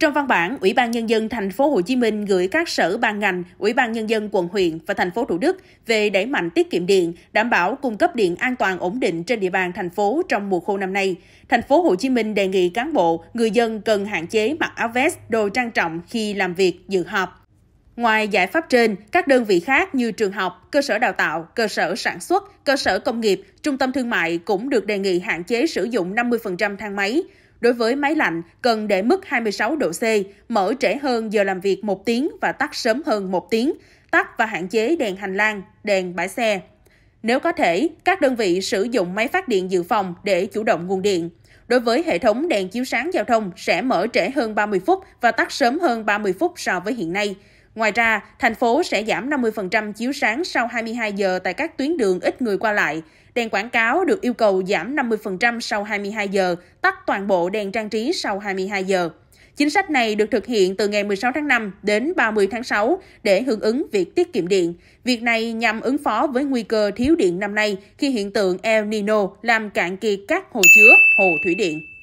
Trong văn bản, Ủy ban nhân dân thành phố Hồ Chí Minh gửi các sở ban ngành, Ủy ban nhân dân quận huyện và thành phố Thủ Đức về đẩy mạnh tiết kiệm điện, đảm bảo cung cấp điện an toàn ổn định trên địa bàn thành phố trong mùa khô năm nay. Thành phố Hồ Chí Minh đề nghị cán bộ, người dân cần hạn chế mặc áo vest, đồ trang trọng khi làm việc, dự họp. Ngoài giải pháp trên, các đơn vị khác như trường học, cơ sở đào tạo, cơ sở sản xuất, cơ sở công nghiệp, trung tâm thương mại cũng được đề nghị hạn chế sử dụng 50% thang máy. Đối với máy lạnh, cần để mức 26 độ C, mở trễ hơn giờ làm việc 1 tiếng và tắt sớm hơn 1 tiếng, tắt và hạn chế đèn hành lang, đèn bãi xe. Nếu có thể, các đơn vị sử dụng máy phát điện dự phòng để chủ động nguồn điện. Đối với hệ thống đèn chiếu sáng giao thông sẽ mở trễ hơn 30 phút và tắt sớm hơn 30 phút so với hiện nay. Ngoài ra, thành phố sẽ giảm 50% chiếu sáng sau 22 giờ tại các tuyến đường ít người qua lại. Đèn quảng cáo được yêu cầu giảm 50% sau 22 giờ, tắt toàn bộ đèn trang trí sau 22 giờ. Chính sách này được thực hiện từ ngày 16 tháng 5 đến 30 tháng 6 để hưởng ứng việc tiết kiệm điện. Việc này nhằm ứng phó với nguy cơ thiếu điện năm nay khi hiện tượng El Nino làm cạn kiệt các hồ chứa, hồ thủy điện.